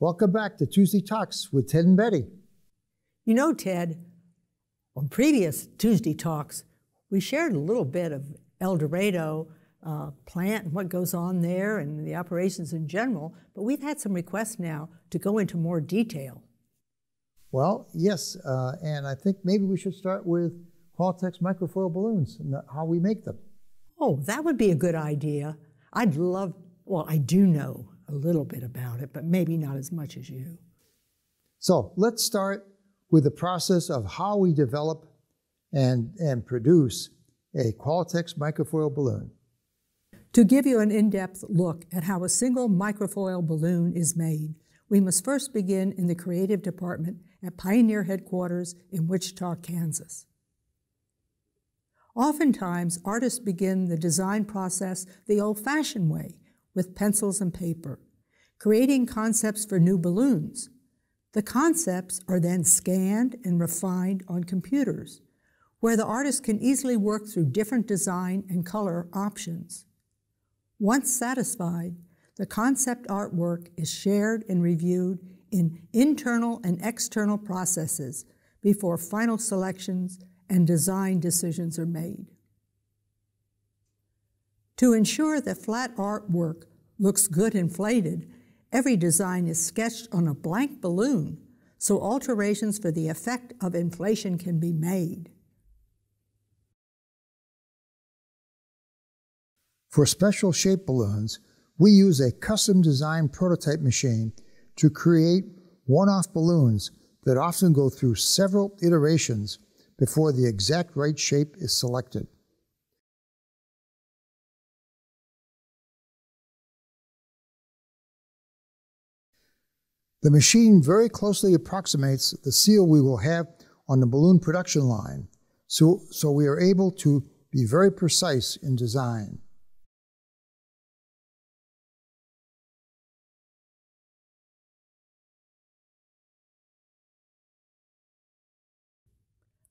Welcome back to Tuesday Talks with Ted and Betty. You know, Ted, on previous Tuesday Talks, we shared a little bit of El Dorado uh, plant and what goes on there and the operations in general, but we've had some requests now to go into more detail. Well, yes, uh, and I think maybe we should start with Qualtex microfoil balloons and how we make them. Oh, that would be a good idea. I'd love, well, I do know a little bit about it, but maybe not as much as you. So let's start with the process of how we develop and, and produce a Qualtex microfoil balloon. To give you an in-depth look at how a single microfoil balloon is made, we must first begin in the creative department at Pioneer headquarters in Wichita, Kansas. Oftentimes, artists begin the design process the old fashioned way with pencils and paper, creating concepts for new balloons. The concepts are then scanned and refined on computers, where the artist can easily work through different design and color options. Once satisfied, the concept artwork is shared and reviewed in internal and external processes before final selections and design decisions are made. To ensure that flat artwork looks good inflated, every design is sketched on a blank balloon so alterations for the effect of inflation can be made. For special shape balloons, we use a custom designed prototype machine to create one off balloons that often go through several iterations before the exact right shape is selected. The machine very closely approximates the seal we will have on the balloon production line, so, so we are able to be very precise in design.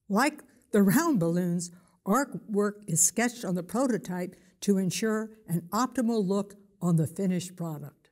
Like the round balloons, artwork is sketched on the prototype to ensure an optimal look on the finished product.